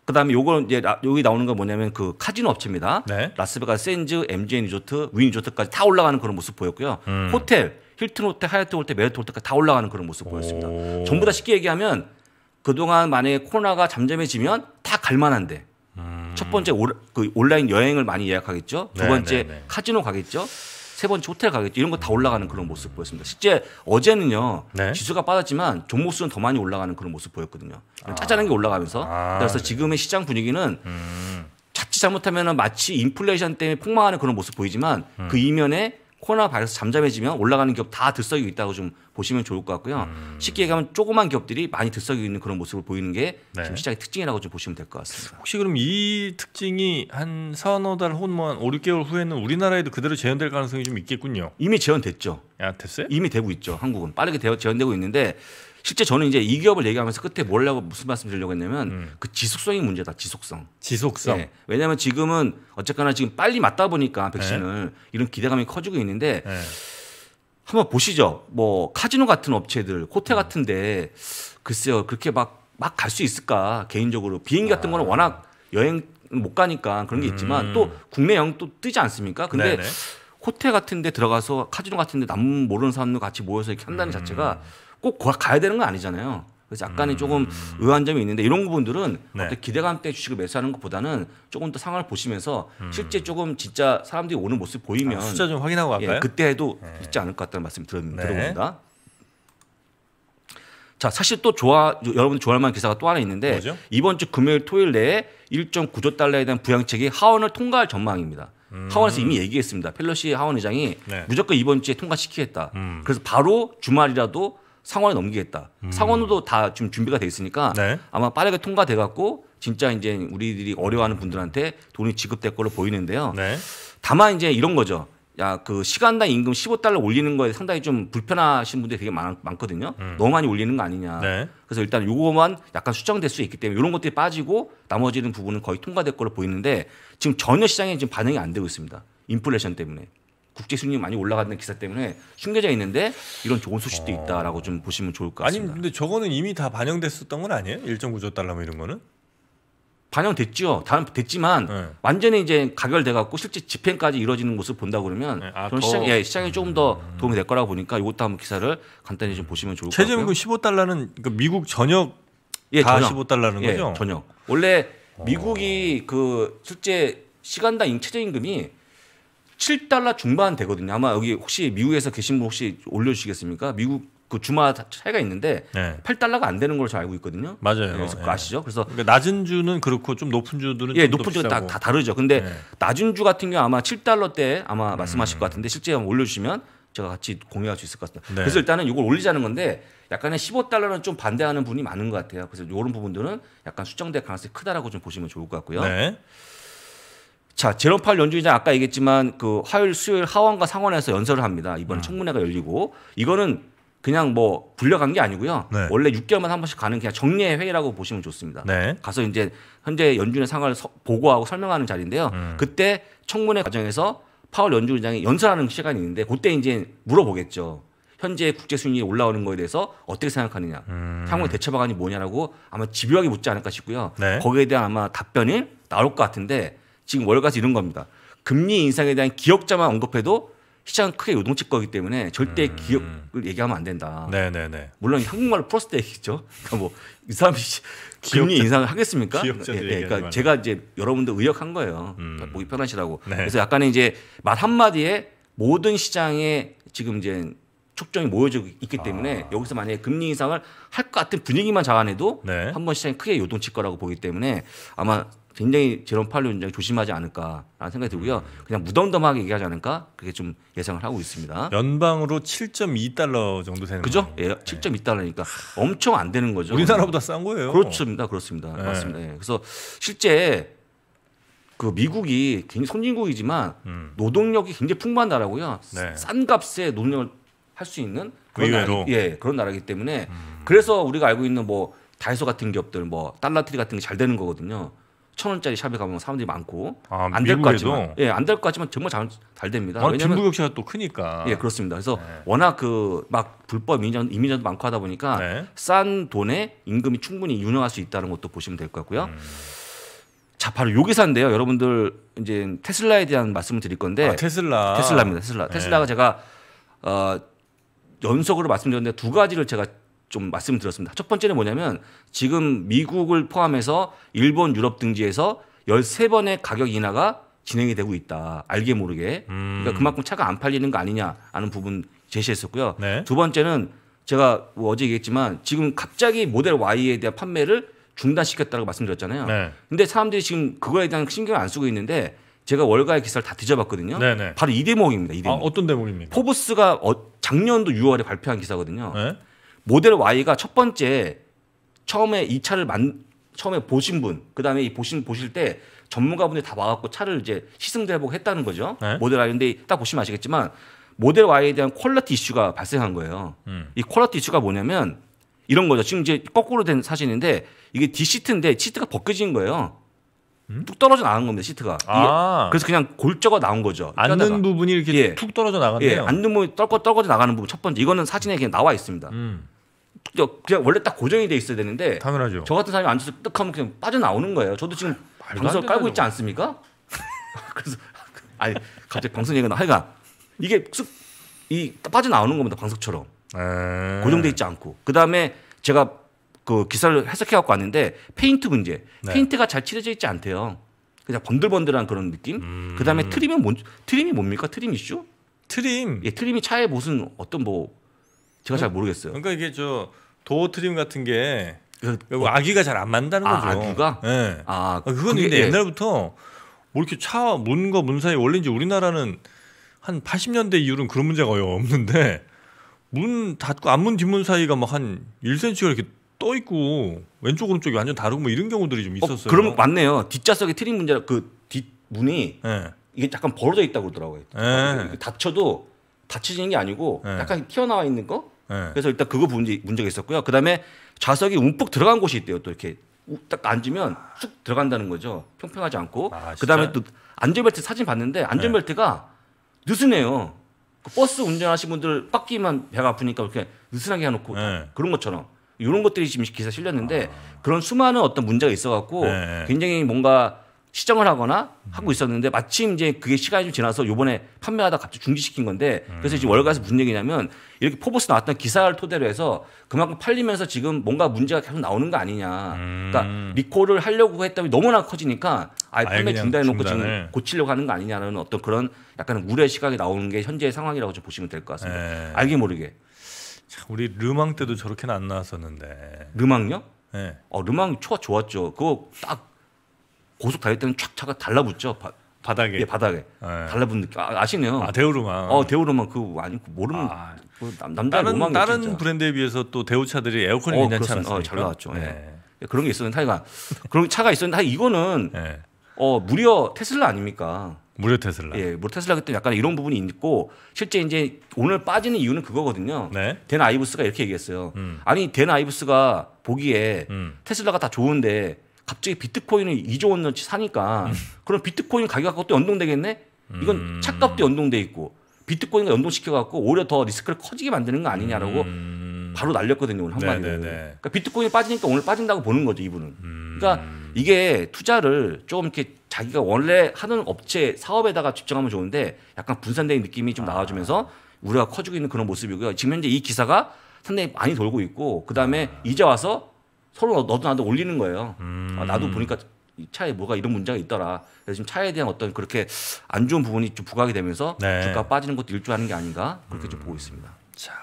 그다음에 요거 이제 여기 나오는 건 뭐냐면 그 카지노 업체입니다. 네. 라스베가스 샌즈, MGN 리조트, 윈 리조트까지 다 올라가는 그런 모습 보였고요. 음. 호텔, 힐튼 호텔, 하얏트 호텔, 메리트 호텔까지 다 올라가는 그런 모습 보였습니다. 오. 전부 다 쉽게 얘기하면 그동안 만약에 코로나가 잠잠해지면 다 갈만한데 음. 첫 번째 올, 그 온라인 여행을 많이 예약하겠죠. 두 네, 번째 네네네. 네. 카지노 가겠죠. 세 번째 호텔 가겠죠. 이런 거 다 올라가는 그런 모습 보였습니다. 실제 어제는요 네. 지수가 빠졌지만 종목 수는 더 많이 올라가는 그런 모습 보였거든요. 아. 짜잘한 게 올라가면서 아. 그래서 지금의 시장 분위기는 음. 자칫 잘못하면 마치 인플레이션 때문에 폭망하는 그런 모습 보이지만 그 음. 그 이면에 코로나 바이러스 잠잠해지면 올라가는 기업 다 들썩이고 있다고 좀 보시면 좋을 것 같고요. 음. 쉽게 얘기하면 조그만 기업들이 많이 들썩이고 있는 그런 모습을 보이는 게 네. 지금 시장의 특징이라고 좀 보시면 될 것 같습니다. 혹시 그럼 이 특징이 한 서너 달 혹은 뭐 오 6개월 후에는 우리나라에도 그대로 재현될 가능성이 좀 있겠군요. 이미 재현됐죠. 아, 됐어요? 이미 되고 있죠. 한국은 빠르게 재현되고 있는데 실제 저는 이제 이 기업을 얘기하면서 끝에 뭐라고 무슨 말씀 드리려고 했냐면 음. 그 지속성이 문제다. 지속성. 지속성. 네. 예. 왜냐하면 지금은 어쨌거나 지금 빨리 맞다 보니까 백신을 네. 이런 기대감이 커지고 있는데 네. 한번 보시죠. 뭐 카지노 같은 업체들, 호텔 음. 같은데 글쎄요 그렇게 막 막 갈 수 있을까 개인적으로 비행기 같은 거는 아. 워낙 여행 못 가니까 그런 게 음. 있지만 음. 또 국내 영행또 뜨지 않습니까? 근데 네네. 호텔 같은 데 들어가서 카지노 같은 데 남 모르는 사람들 같이 모여서 이렇게 한다는 음. 자체가 꼭 가야 되는 건 아니잖아요. 그래서 약간의 음. 조금 의한 점이 있는데 이런 부분들은 네. 어떤 기대감 때 주식을 매수하는 것보다는 조금 더 상황을 보시면서 음. 실제 조금 진짜 사람들이 오는 모습 보이면 아, 숫자 좀 확인하고 갈까요? 예, 그때에도 네. 있지 않을 것 같다는 말씀 드려, 네. 드려봅니다. 자, 사실 또 좋아 여러분 좋아할 만한 기사가 또 하나 있는데 뭐죠? 이번 주 금요일 토요일 내에 1.9조 달러에 대한 부양책이 하원을 통과할 전망입니다. 음. 하원에서 이미 얘기했습니다. 펠로시 하원 의장이 네. 무조건 이번 주에 통과시키겠다. 음. 그래서 바로 주말이라도 상원에 넘기겠다. 음. 상원으로도 다 지금 준비가 돼 있으니까 네. 아마 빠르게 통과돼 갖고 진짜 이제 우리들이 어려워하는 분들한테 돈이 지급될 걸로 보이는데요. 네. 다만 이제 이런 거죠. 야, 그 시간당 임금 15달러 올리는 거에 상당히 좀 불편하신 분들이 되게 많, 거든요 음. 너무 많이 올리는 거 아니냐. 네. 그래서 일단 요거만 약간 수정될 수 있기 때문에 이런 것들이 빠지고 나머지는 부분은 거의 통과될 걸로 보이는데 지금 전혀 시장에 지금 반응이안 되고 있습니다. 인플레이션 때문에. 국제 수익률 많이 올라가는 기사 때문에 숨겨져 있는데 이런 좋은 소식도 어. 있다라고 좀 보시면 좋을 것 같습니다. 아니 근데 저거는 이미 다 반영됐었던 건 아니에요? 1.9조 달러 뭐 이런 거는? 반영됐죠. 다 됐지만 네. 완전히 이제 가결돼 갖고 실제 집행까지 이루어지는 모습 본다 그러면 네. 아, 더... 시장 예, 시장에 조금 더 음. 도움이 될 거라고 보니까 이것도 한번 기사를 간단히 좀 보시면 좋을 것 같아요. 최저임금 15달러는 그 그러니까 미국 전역 예, 다 전역. 15달러는 예, 거죠? 전역. 원래 어. 미국이 그 실제 시간당 최저임금이 7달러 중반 되거든요. 아마 여기 혹시 미국에서 계신 분 혹시 올려주시겠습니까? 미국 그 주마 차이가 있는데 네. 8달러가 안 되는 걸로 잘 알고 있거든요. 맞아요. 네, 그래서 예. 아시죠? 그래서 그러니까 낮은 주는 그렇고 좀 높은 주들은 예, 높은 주가 다, 다 다르죠. 근데 네. 낮은 주 같은 경우 아마 7달러 때 아마 음. 말씀하실 음. 것 같은데 실제 한번 올려주시면 제가 같이 공유할 수 있을 것 같습니다. 네. 그래서 일단은 이걸 올리자는 건데 약간의 15달러는 좀 반대하는 분이 많은 것 같아요. 그래서 이런 부분들은 약간 수정될 가능성이 크다라고 좀 보시면 좋을 것 같고요. 네. 자, 제롬팔 연주회장 아까 얘기했지만 그 화요일 수요일 하원과 상원에서 연설을 합니다. 이번에 음. 청문회가 열리고 이거는 그냥 뭐 불려간 게 아니고요. 네. 원래 6개월만 한 번씩 가는 그냥 정례 회의라고 보시면 좋습니다. 네. 가서 이제 현재 연준의 상황을 서, 보고하고 설명하는 자리인데요. 음. 그때 청문회 과정에서 파월 연주회장이 연설하는 시간이 있는데 그때 이제 물어보겠죠. 현재 국제 수익이 률 올라오는 거에 대해서 어떻게 생각하느냐, 음. 향후의 대처 방안이 뭐냐라고 아마 집요하게 묻지 않을까 싶고요. 네. 거기에 대한 아마 답변이 나올 것 같은데 지금 월가수 이런 겁니다. 금리 인상에 대한 기억자만 언급해도 시장 은 크게 요동칠 거기 때문에 절대 음. 기억을 얘기하면 안 된다. 네네네. 물론 한국말로 풀었스때 얘기죠. 그러니까 뭐 이 사람이 금리 인상을 하겠습니까? 예, 예, 그러니까 제가 이제 여러분들 의역한 거예요. 음. 그러니까 보기 편하시라고. 네. 그래서 약간의 이제 말 한마디에 모든 시장에 지금 이제 촉정이모여지고 있기 아. 때문에 아. 여기서 만약에 금리 인상을 할 것 같은 분위기만 자아내도 네. 한번 시장이 크게 요동칠 거라고 보기 때문에 아마 굉장히 제롬 팔로 굉장히 조심하지 않을까라는 생각이 들고요. 음. 그냥 무덤덤하게 얘기하지 않을까 그게 좀 예상을 하고 있습니다. 연방으로 7.2달러 정도 되는 그죠? 예, 7.2달러니까 엄청 안 되는 거죠. 우리나라보다 싼 거예요. 그렇습니다, 그렇습니다, 네. 맞습니다. 예. 그래서 실제 그 미국이 굉장히 선진국이지만 음. 노동력이 굉장히 풍부한 나라고요. 네. 싼 값에 노동력을 할 수 있는 그런 나라, 예, 그런 나라기 때문에 음. 그래서 우리가 알고 있는 뭐 다이소 같은 기업들, 뭐 달러트리 같은 게 잘 되는 거거든요. 천 원짜리 샵에 가보면 사람들이 많고 아, 안될 것같지만 예, 안될것 같지만 정말 잘, 잘 됩니다. 아, 왜냐면 빈부격 차가 또 크니까. 예, 그렇습니다. 그래서 네. 워낙 그 막 불법 이민자, 이민자도 많고 하다 보니까 네. 싼 돈에 임금이 충분히 유능할 수 있다는 것도 보시면 될 것 같고요. 음. 자, 바로 요 기사인데요. 여러분들 이제 테슬라에 대한 말씀을 드릴 건데 아, 테슬라 테슬라입니다. 테슬라. 네. 테슬라가 제가 어 연속으로 말씀드렸는데 두 가지를 제가 좀 말씀드렸습니다. 첫 번째는 뭐냐면 지금 미국을 포함해서 일본, 유럽 등지에서 13번의 가격 인하가 진행이 되고 있다. 알게 모르게. 그러니까 음. 그러니까 그만큼 차가 안 팔리는 거 아니냐 하는 부분 제시했었고요. 네. 두 번째는 제가 뭐 어제 얘기했지만 지금 갑자기 모델 Y에 대한 판매를 중단시켰다고 말씀드렸잖아요. 네. 근데 사람들이 지금 그거에 대한 신경을 안 쓰고 있는데 제가 월가의 기사를 다 뒤져봤거든요. 네네. 네. 바로 이 대목입니다. 이 대목. 아, 어떤 대목입니까? 포브스가 어, 작년도 6월에 발표한 기사거든요. 네. 모델 Y가 첫 번째 처음에 이 차를 만 처음에 보신 분, 그다음에 이 보신 보실 때 전문가분들이 다 와갖고 차를 이제 시승도 해보고 했다는 거죠. 네? 모델 Y 근데 딱 보시면 아시겠지만 모델 Y에 대한 퀄리티 이슈가 발생한 거예요. 음. 이 퀄리티 이슈가 뭐냐면 이런 거죠. 지금 이제 거꾸로 된 사진인데 이게 D 시트인데 시트가 벗겨진 거예요. 음? 뚝 떨어져 나간 겁니다 시트가. 아. 그래서 그냥 골저가 나온 거죠. 앉는 까다가. 부분이 이렇게 예. 툭 떨어져 나갔네요. 예. 앉는 부분이 떨고 떨어져 나가는 부분 첫 번째 이거는 사진에 그냥 나와 있습니다. 음. 그냥 원래 딱 고정이 돼 있어야 되는데 당연하죠. 저 같은 사람이 앉아서 떡 하면 그냥 빠져나오는 거예요. 저도 지금 방송 깔고 있지 않습니까? 그래서 아니 갑자기 방석 얘기가 나. 하여간 이게 쑥이 빠져나오는 겁니다. 방석처럼 고정돼 있지 않고 그 다음에 제가 그 기사를 해석해 갖고 왔는데 페인트 문제. 네. 페인트가 잘 칠해져 있지 않대요. 그냥 번들번들한 그런 느낌. 음. 그다음에 트림은 뭔 트림이 뭡니까? 트림 이슈? 트림. 예, 트림이 차의 무슨 어떤 뭐 제가 잘 모르겠어요. 그러니까 이게 저 도어 트림 같은 게 어, 아기가 잘 안 만다는 아, 거죠. 아기가? 네. 아, 그건 그 근데 예. 옛날부터 뭐 이렇게 차 문과 문 사이 원래 이제 우리나라는 한 80년대 이후로는 그런 문제가 거의 없는데 문 닫고 앞문 뒷문 사이가 막 한 1cm가 이렇게 떠 있고 왼쪽 오른쪽이 완전 다르고 뭐 이런 경우들이 좀 어, 있었어요. 어, 그럼 맞네요. 뒷좌석에 트림 문제라 그 뒷문이 네. 예. 이게 약간 벌어져 있다고 그러더라고요. 네. 닫혀도 다치진게 아니고 네. 약간 튀어나와 있는 거. 네. 그래서 일단 그거 문제 문제가 있었고요. 그다음에 좌석이 움푹 들어간 곳이 있대요. 또 이렇게 딱 앉으면 쑥 들어간다는 거죠. 평평하지 않고. 아, 그다음에 또 안전벨트 사진 봤는데 안전벨트가 네. 느슨해요. 그 버스 운전하시는 분들 빡기만 배가 아프니까 그렇게 느슨하게 해놓고 네. 그런 것처럼 이런 것들이 지금 기사 실렸는데 아. 그런 수많은 어떤 문제가 있어갖고 네. 굉장히 뭔가 시정을 하거나 음. 하고 있었는데 마침 이제 그게 시간이 좀 지나서 요번에 판매하다 갑자기 중지시킨 건데 그래서 지금 음. 월가에서 무슨 얘기냐면 이렇게 포버스 나왔던 기사를 토대로 해서 그만큼 팔리면서 지금 뭔가 문제가 계속 나오는 거 아니냐. 그러니까 음. 그러니까 리콜을 하려고 했더니 너무나 커지니까 아예 판매 중단해 놓고 지금 고치려고 하는 거 아니냐는 어떤 그런 약간 우려 의 시각이 나오는 게 현재의 상황이라고 좀 보시면 될 것 같습니다. 네. 알게 모르게. 자, 우리 르망 때도 저렇게는 안 나왔었는데. 르망요? 네. 어, 르망 초가 좋았죠. 그거 딱 고속 달릴 때는 촥 차가 달라붙죠. 바, 바닥에. 예, 바닥에. 네. 달라붙는 느 아, 시네요 아, 대우로만. 어, 대우르만그거 아니 그 모르면 아, 그남 다른 로망 다른 브랜드에 비해서 또 대우차들이 에어컨이 어, 괜찮지 어습니까 어, 잘 나왔죠. 네. 네. 그런 게 있었는데 하여간 그런 차가 있었는데 이거는 예. 어, 무려 테슬라 아닙니까? 무려 테슬라. 예, 무료 테슬라 그때 약간 이런 부분이 있고 실제 이제 오늘 빠지는 이유는 그거거든요. 네. 댄 아이브스가 이렇게 얘기했어요. 음. 아니 댄 아이브스가 보기에 음. 테슬라가 다 좋은데 갑자기 비트코인을 2조 원어치 사니까 음. 그럼 비트코인 가격하고 또 연동되겠네? 이건 음. 착값도 연동돼 있고 비트코인과 연동시켜 갖고 오히려 더 리스크를 커지게 만드는 거 아니냐라고 음. 바로 날렸거든요 오늘 한마디로. 그러니까 비트코인이 빠지니까 오늘 빠진다고 보는 거죠 이분은. 음. 그러니까 이게 투자를 좀 이렇게 자기가 원래 하는 업체 사업에다가 집중하면 좋은데 약간 분산된 느낌이 좀 아. 나와주면서 우리가 커지고 있는 그런 모습이고요. 지금 현재 이 기사가 상당히 많이 돌고 있고 그 다음에 아. 이제 와서 서로 너도 나도 올리는 거예요. 음. 아, 나도 음. 보니까 차에 뭐가 이런 문제가 있더라. 그래서 지금 차에 대한 어떤 그렇게 안 좋은 부분이 좀 부각이 되면서 네. 주가 빠지는 것도 일조하는 게 아닌가 그렇게 음. 좀 보고 있습니다. 자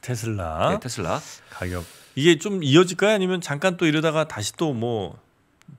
테슬라. 네, 테슬라 가격 이게 좀 이어질까요? 아니면 잠깐 또 이러다가 다시 또 뭐또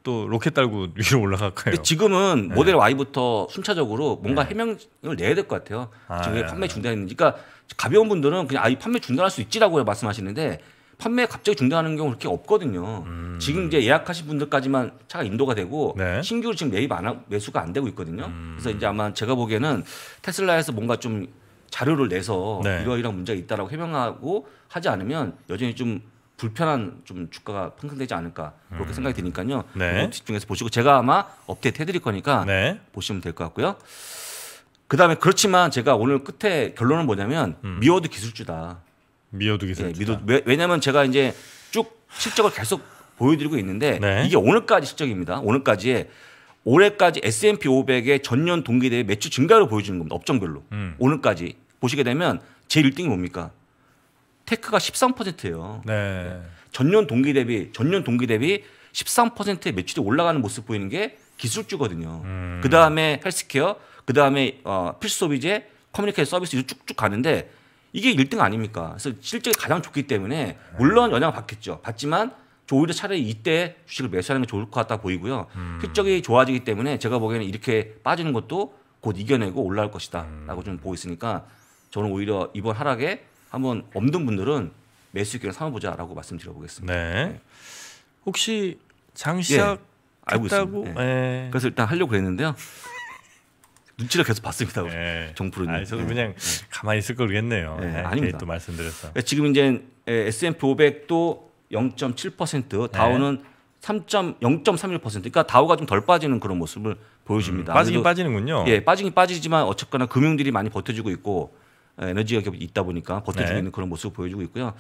뭐, 로켓 달고 위로 올라갈까요? 지금은 네. 모델 Y부터 순차적으로 뭔가 네. 해명을 내야 될 것 같아요. 아, 지금 왜 네. 판매 중단했는지. 그러니까 가벼운 분들은 그냥 아이 판매 중단할 수 있지라고 말씀하시는데 판매 갑자기 중단하는 경우 그렇게 없거든요. 음. 지금 이제 예약하신 분들까지만 차가 인도가 되고 네. 신규로 지금 매입 안 하, 매수가 안 되고 있거든요. 음. 그래서 이제 아마 제가 보기에는 테슬라에서 뭔가 좀 자료를 내서 네. 이러이러한 문제가 있다라고 해명하고 하지 않으면 여전히 좀 불편한 좀 주가가 편성되지 않을까 그렇게 음. 생각이 드니까요. 네. 집중해서 보시고 제가 아마 업데이트 해드릴 거니까 네. 보시면 될 것 같고요. 그다음에 그렇지만 제가 오늘 끝에 결론은 뭐냐면 음. 미워드 기술주다. 미어두기설. 예, 미도, 왜냐하면 제가 이제 쭉 실적을 계속 보여드리고 있는데 네. 이게 오늘까지 실적입니다. 오늘까지에 올해까지 S&P 500의 전년 동기 대비 매출 증가를 보여주는 겁니다. 업종별로 음. 오늘까지 보시게 되면 제 1등이 뭡니까? 테크가 13%예요. 네. 네. 전년 동기 대비 전년 동기 대비 13%의 매출이 올라가는 모습 보이는 게 기술주거든요. 음. 그 다음에 헬스케어, 그 다음에 어, 필수 소비재, 커뮤니케이션 서비스 쭉쭉 가는데 이게 1등 아닙니까? 그래서 실적이 가장 좋기 때문에 물론 영향을 받겠죠. 받지만 오히려 차라리 이때 주식을 매수하는 게 좋을 것 같다 보이고요. 음. 실적이 좋아지기 때문에 제가 보기에는 이렇게 빠지는 것도 곧 이겨내고 올라올 것이다라고 음. 좀 보고 있으니까 저는 오히려 이번 하락에 한번 없는 분들은 매수 기회를 삼아보자라고 말씀드려보겠습니다. 네. 네. 혹시 장시작 예, 알고 있다고? 네. 네. 그래서 일단 하려고 그랬는데요. 눈치를 계속 봤습니다. 네. 예. 정프로님. 아, 저도 예. 그냥 네. 가만히 있을 걸 그랬네요. 네, 아닙니다. 또 말씀드렸어. 그러니까 지금 이제 S&P 500도 0.7% 다우는 3.0.31% 그러니까 다우가 좀 덜 빠지는 그런 모습을 보여줍니다. 음, 빠지긴 빠지는군요. 예, 빠지긴 빠지지만 어쨌거나 금융들이 많이 버텨주고 있고 에너지 가 있다 보니까 버텨주고 네. 있는 그런 모습 보여주고 있고요.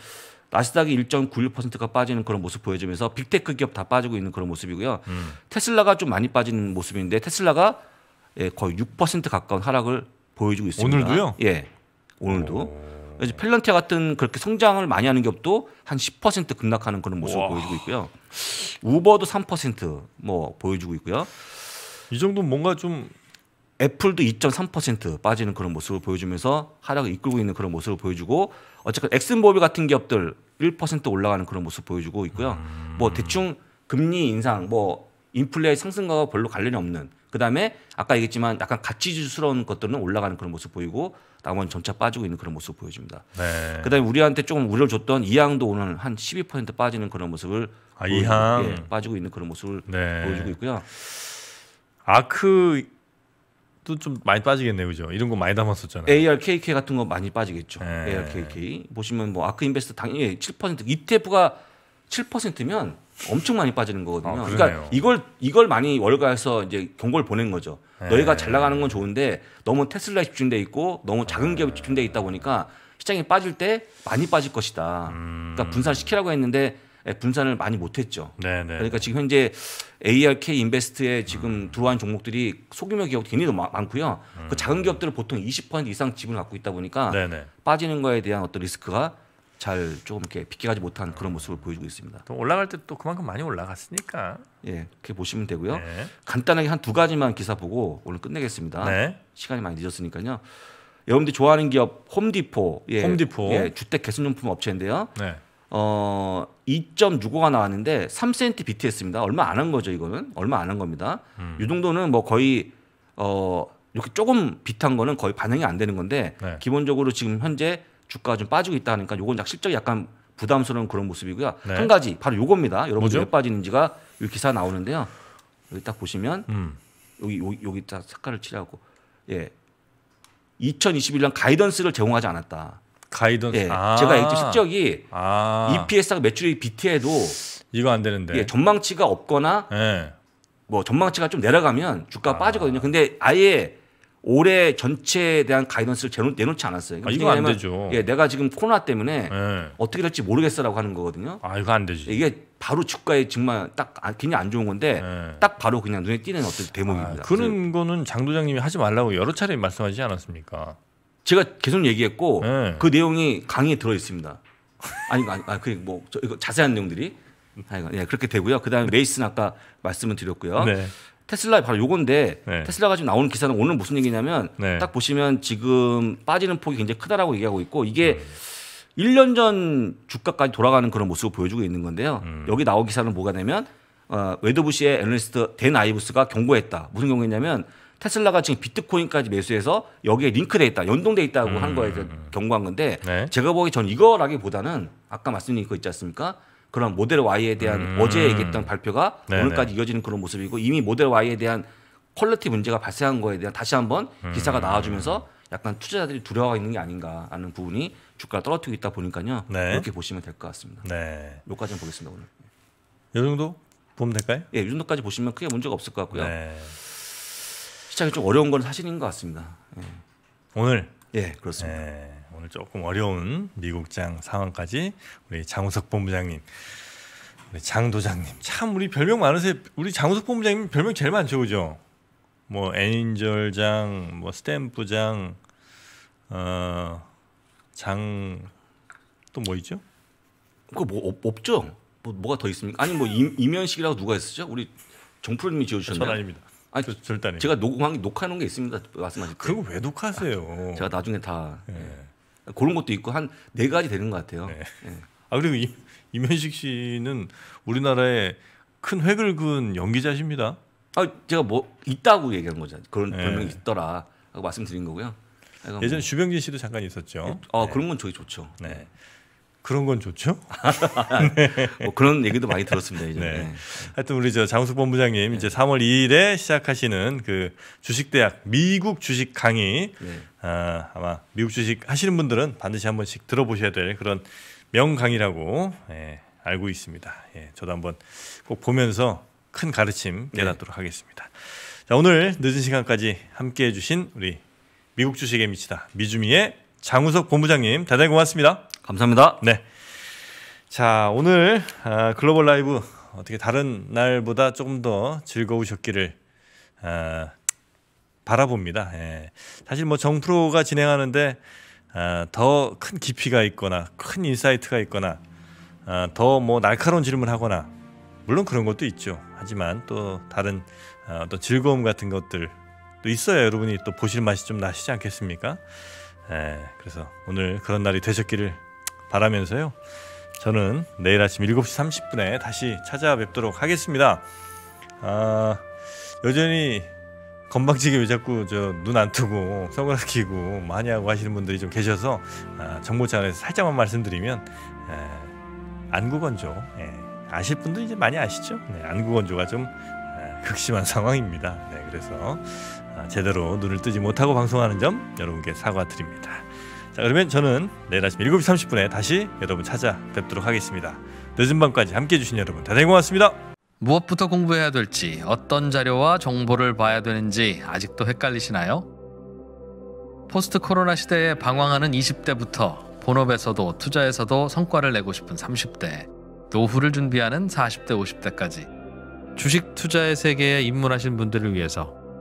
나스닥이 1.91%가 빠지는 그런 모습 보여주면서 빅테크 기업 다 빠지고 있는 그런 모습이고요. 음. 테슬라가 좀 많이 빠지는 모습인데 테슬라가 예, 거의 6% 가까운 하락을 보여주고 있습니다. 오늘도요? 예. 오늘도. 오... 펠런티아 같은 그렇게 성장을 많이 하는 기업도 한 10% 급락하는 그런 모습을 와... 보여주고 있고요. 우버도 3%뭐 보여주고 있고요. 이 정도면 뭔가 좀 애플도 2.3% 빠지는 그런 모습을 보여주면서 하락을 이끌고 있는 그런 모습을 보여주고 어쨌든 엑슨모빌 같은 기업들 1% 올라가는 그런 모습 보여주고 있고요. 뭐 음... 뭐 대충 금리 인상, 뭐 인플레 상승과 별로 관련이 없는 그다음에 아까 얘기했지만 약간 가치주스러운 것들은 올라가는 그런 모습 보이고 나머지 점차 빠지고 있는 그런 모습 보여줍니다. 네. 그다음에 우리한테 조금 우려를 줬던 이항도 오늘 한 12% 빠지는 그런 모습을 아, 보여 이항 예, 빠지고 있는 그런 모습을 네. 보여주고 있고요. 아크 또좀 많이 빠지겠네요, 그죠? 이런 거 많이 담았었잖아요. ARKK 같은 거 많이 빠지겠죠. 네. ARKK 보시면 뭐 아크 인베스트 당연히 7% ETF가 7%면 엄청 많이 빠지는 거거든요. 아, 그러니까 이걸 이걸 많이 월가에서 이제 경고를 보낸 거죠. 네. 너희가 잘 나가는 건 좋은데 너무 테슬라에 집중돼 있고 너무 작은 기업에 집중돼 있다 보니까 시장이 빠질 때 많이 빠질 것이다. 그러니까 음. 그러니까 분산시키라고 했는데 예, 분산을 많이 못했죠. 네네. 네. 그러니까 지금 현재 ARK 인베스트에 지금 음. 들어온 종목들이 소규모 기업 굉장히 많고요. 그 음. 그 작은 기업들을 보통 20% 이상 지분을 갖고 있다 보니까 네네. 네. 빠지는 거에 대한 어떤 리스크가 잘 조금 이렇게 비껴가지 못한 그런 모습을 보여주고 있습니다. 또 올라갈 때 또 그만큼 많이 올라갔으니까. 예, 그렇게 보시면 되고요. 네. 간단하게 한 두 가지만 기사 보고 오늘 끝내겠습니다. 네. 시간이 많이 늦었으니까요. 여러분들 좋아하는 기업 홈디포, 예, 홈디포, 예, 주택 개선용품 업체인데요. 네. 어 2.65가 나왔는데 3센트 BTS입니다. 얼마 안 한 거죠 이거는 얼마 안 한 겁니다. 음. 이 정도는 뭐 거의 어 이렇게 조금 비탄 거는 거의 반영이 안 되는 건데 네. 기본적으로 지금 현재 주가가 좀 빠지고 있다 하니까 요건 약 실적이 약간 부담스러운 그런 모습이고요. 네. 한 가지 바로 요겁니다. 여러분들 왜 빠지는지가 이 기사 기 나오는데요. 여기 딱 보시면 음. 여기 여기 딱 색깔을 칠하고 예. 2021년 가이던스를 제공하지 않았다. 가이던스. 예, 아~ 제가 액티 실적이 아. EPS가 매출이 비트해도 이거 안 되는데. 예, 전망치가 없거나 네. 뭐 전망치가 좀 내려가면 주가 아. 빠지거든요. 근데 아예 올해 전체에 대한 가이던스를 제놓, 내놓지 않았어요. 아, 이거 안 되죠. 예, 내가 지금 코로나 때문에 네. 어떻게 될지 모르겠어라고 하는 거거든요. 아, 이거 안 되지. 이게 바로 주가에 정말 딱 아, 굉장히 안 좋은 건데 네. 딱 바로 그냥 눈에 띄는 어떤 대목입니다. 아, 그런 거는 장 도장님이 하지 말라고 여러 차례 말씀하지 않았습니까? 제가 계속 얘기했고 네. 그 내용이 강의에 들어 있습니다. 아니, 아니, 아니 그뭐 저, 이거 자세한 내용들이 아여간 예, 그렇게 되고요. 그다음에 레이스는 아까 말씀을 드렸고요. 네. 테슬라의 바로 요건데 네. 테슬라가 지금 나오는 기사는 오늘 무슨 얘기냐면 네. 딱 보시면 지금 빠지는 폭이 굉장히 크다라고 얘기하고 있고 이게 음. 1년 전 주가까지 돌아가는 그런 모습을 보여주고 있는 건데요. 음. 여기 나온 기사는 뭐가 되면 어, 웨드부시의 애널리스트 댄 아이브스가 경고했다. 무슨 경고했냐면 테슬라가 지금 비트코인까지 매수해서 여기에 링크돼 있다, 연동돼 있다고 음. 한 거에 음. 경고한 건데 네. 제가 보기 전 이거라기보다는 아까 말씀드린 거 있지 않습니까? 그런 모델 Y에 대한 음. 어제 얘기했던 발표가 네네. 오늘까지 이어지는 그런 모습이고 이미 모델 Y에 대한 퀄리티 문제가 발생한 거에 대한 다시 한번 음. 기사가 나와주면서 약간 투자자들이 두려워 있는 게 아닌가 하는 부분이 주가가 떨어뜨리고 있다 보니까요. 네. 이렇게 보시면 될 것 같습니다. 네. 여기까지는 보겠습니다 오늘. 이 정도 보면 될까요? 예, 이 정도까지 보시면 크게 문제가 없을 것 같고요. 네. 시장이 좀 어려운 건 사실인 것 같습니다. 예. 오늘. 예, 그렇습니다. 네. 오늘 조금 어려운 미국장 상황까지 우리 장우석 본부장님, 우리 장 도장님, 참 우리 별명 많으세요. 우리 장우석 본부장님 별명 제일 많죠, 그죠? 뭐 애인절장, 뭐 스탬프장, 어, 장 또 뭐 있죠? 그뭐 없죠. 뭐 뭐가 더 있습니까? 아니 뭐이 임현식이라고 누가 했었죠? 우리 정프로님이 지어주셨나요? 전 아닙니다. 아니 절대 아닙 제가 녹음 녹화하는 게 있습니다. 말씀하실 때. 그거 왜 녹화하세요? 제가 나중에 다. 예. 예. 그런 것도 있고 한 네 가지 되는 것 같아요. 네. 네. 아 그리고 임, 임현식 씨는 우리나라에 큰 획을 그은 연기자십니다. 아 제가 뭐 있다고 얘기한 거죠. 그런 네. 별명이 있더라 하고 말씀드린 거고요. 아, 예전 뭐. 주병진 씨도 잠깐 있었죠. 아 그런 건 저희 좋죠. 네. 네. 그런 건 좋죠. 네. 뭐 그런 얘기도 많이 들었습니다. 이제. 네. 네. 하여튼 우리 저 장숙 본부장님 네. 이제 3월 2일에 시작하시는 그 주식대학 미국 주식 강의 네. 아, 아마 미국 주식 하시는 분들은 반드시 한 번씩 들어보셔야 될 그런 명강의라고 예, 알고 있습니다. 예, 저도 한번 꼭 보면서 큰 가르침 내닫도록 네. 하겠습니다. 자, 오늘 늦은 시간까지 함께 해주신 우리 미국 주식에 미치다 미주미의 장우석 본부장님 대단히 고맙습니다. 감사합니다. 네. 자 오늘 아, 글로벌 라이브 어떻게 다른 날보다 조금 더 즐거우셨기를 아, 바라봅니다. 예. 사실 뭐 정프로가 진행하는데 아, 더큰 깊이가 있거나 큰 인사이트가 있거나 더뭐 날카로운 질문하거나 물론 그런 것도 있죠. 하지만 또 다른 어, 떤 즐거움 같은 것들 또 있어야 여러분이 또 보실 맛이 좀 나시지 않겠습니까? 예, 그래서 오늘 그런 날이 되셨기를 바라면서요. 저는 내일 아침 7시 30분에 다시 찾아뵙도록 하겠습니다. 아, 여전히 건방지게 왜 자꾸 저눈 안 뜨고 선글라스 끼고 많이 하고 하시는 분들이 좀 계셔서 아, 정보 차원에서 살짝만 말씀드리면 에, 예, 안구건조 예, 아실 분들 이제 많이 아시죠? 네, 안구건조가 좀 에, 예, 극심한 상황입니다. 네, 그래서 아, 제대로 눈을 뜨지 못하고 방송하는 점 여러분께 사과드립니다. 자 그러면 저는 내일 아침 7시 30분에 다시 여러분 찾아뵙도록 하겠습니다. 늦은 밤까지 함께해 주신 여러분 대단히 고맙습니다. 무엇부터 공부해야 될지 어떤 자료와 정보를 봐야 되는지 아직도 헷갈리시나요? 포스트 코로나 시대에 방황하는 20대부터 본업에서도 투자에서도 성과를 내고 싶은 30대 노후를 준비하는 40대 50대까지 주식 투자의 세계에 입문하신 분들을 위해서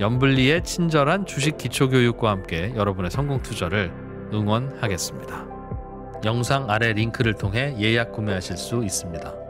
연블리의 친절한 주식 기초교육과 함께 여러분의 성공 투자를 응원하겠습니다. 영상 아래 링크를 통해 예약 구매하실 수 있습니다.